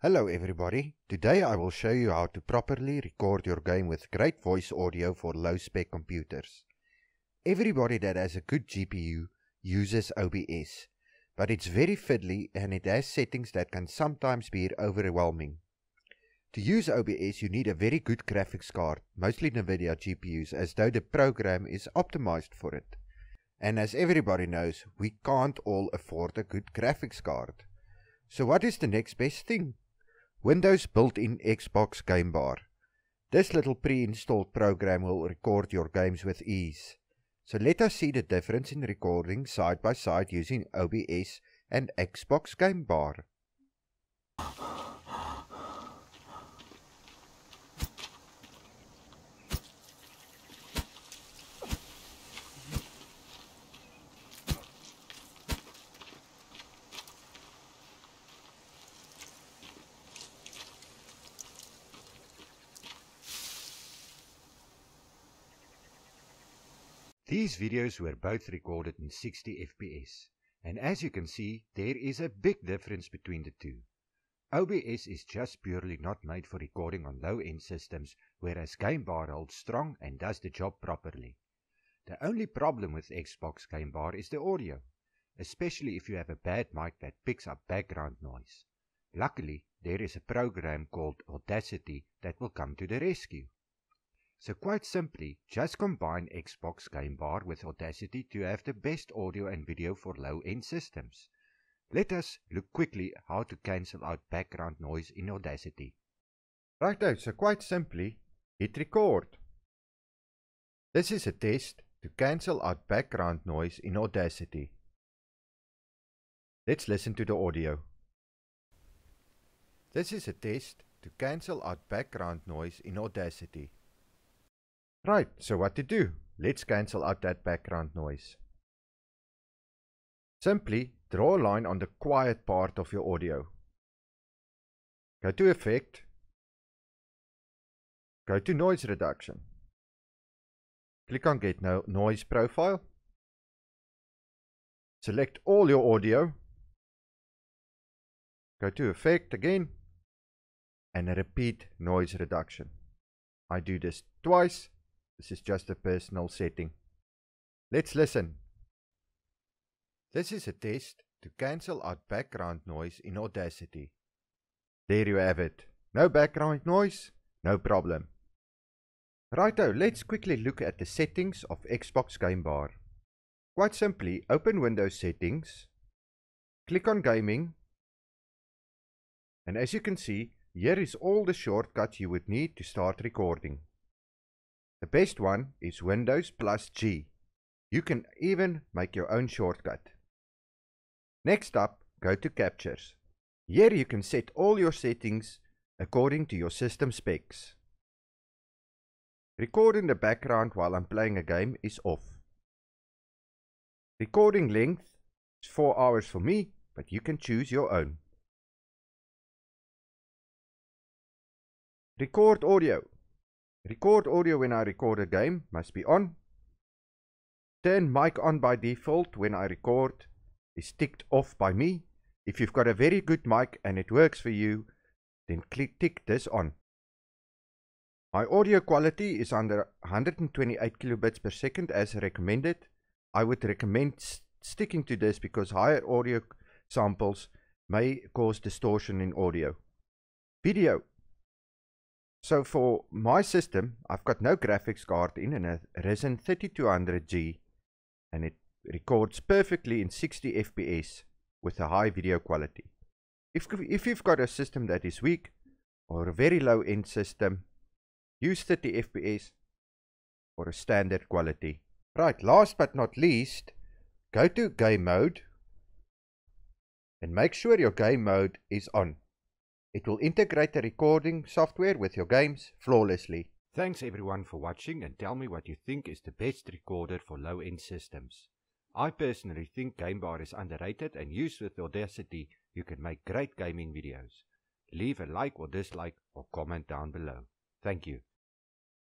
Hello everybody, today I will show you how to properly record your game with great voice audio for low spec computers. Everybody that has a good GPU uses OBS, but it's very fiddly and it has settings that can sometimes be overwhelming. To use OBS you need a very good graphics card, mostly NVIDIA GPUs as though the program is optimized for it. And as everybody knows, we can't all afford a good graphics card. So what is the next best thing? Windows built-in Xbox Game Bar. This little pre-installed program will record your games with ease. So let us see the difference in recording side by side using OBS and Xbox Game Bar. These videos were both recorded in 60 FPS, and as you can see, there is a big difference between the two. OBS is just purely not made for recording on low-end systems, whereas Game Bar holds strong and does the job properly. The only problem with Xbox Game Bar is the audio, especially if you have a bad mic that picks up background noise. Luckily, there is a program called Audacity that will come to the rescue. So quite simply, just combine Xbox Game Bar with Audacity to have the best audio and video for low-end systems. Let us look quickly how to cancel out background noise in Audacity. Righto, oh, so quite simply, hit record. This is a test to cancel out background noise in Audacity. Let's listen to the audio. This is a test to cancel out background noise in Audacity. Right, so what to do? Let's cancel out that background noise. Simply draw a line on the quiet part of your audio. Go to Effect. Go to Noise Reduction. Click on Get no Noise Profile. Select all your audio. Go to Effect again and repeat Noise Reduction. I do this twice this is just a personal setting. Let's listen. This is a test to cancel out background noise in Audacity. There you have it. No background noise, no problem. Righto, let's quickly look at the settings of Xbox Game Bar. Quite simply, open Windows Settings, click on Gaming, and as you can see, here is all the shortcuts you would need to start recording. The best one is Windows plus G. You can even make your own shortcut. Next up, go to Captures. Here you can set all your settings according to your system specs. Record in the background while I'm playing a game is off. Recording length is 4 hours for me, but you can choose your own. Record audio Record audio when I record a game must be on. Turn mic on by default when I record is ticked off by me. If you've got a very good mic and it works for you, then click tick this on. My audio quality is under 128 kilobits per second as recommended. I would recommend st sticking to this because higher audio samples may cause distortion in audio. Video so for my system, I've got no graphics card in and a Ryzen 3200G and it records perfectly in 60 FPS with a high video quality. If, if you've got a system that is weak or a very low end system, use 30 FPS or a standard quality. Right, last but not least, go to game mode and make sure your game mode is on. It will integrate the recording software with your games flawlessly. Thanks everyone for watching and tell me what you think is the best recorder for low-end systems. I personally think GameBar is underrated and used with Audacity you can make great gaming videos. Leave a like or dislike or comment down below. Thank you.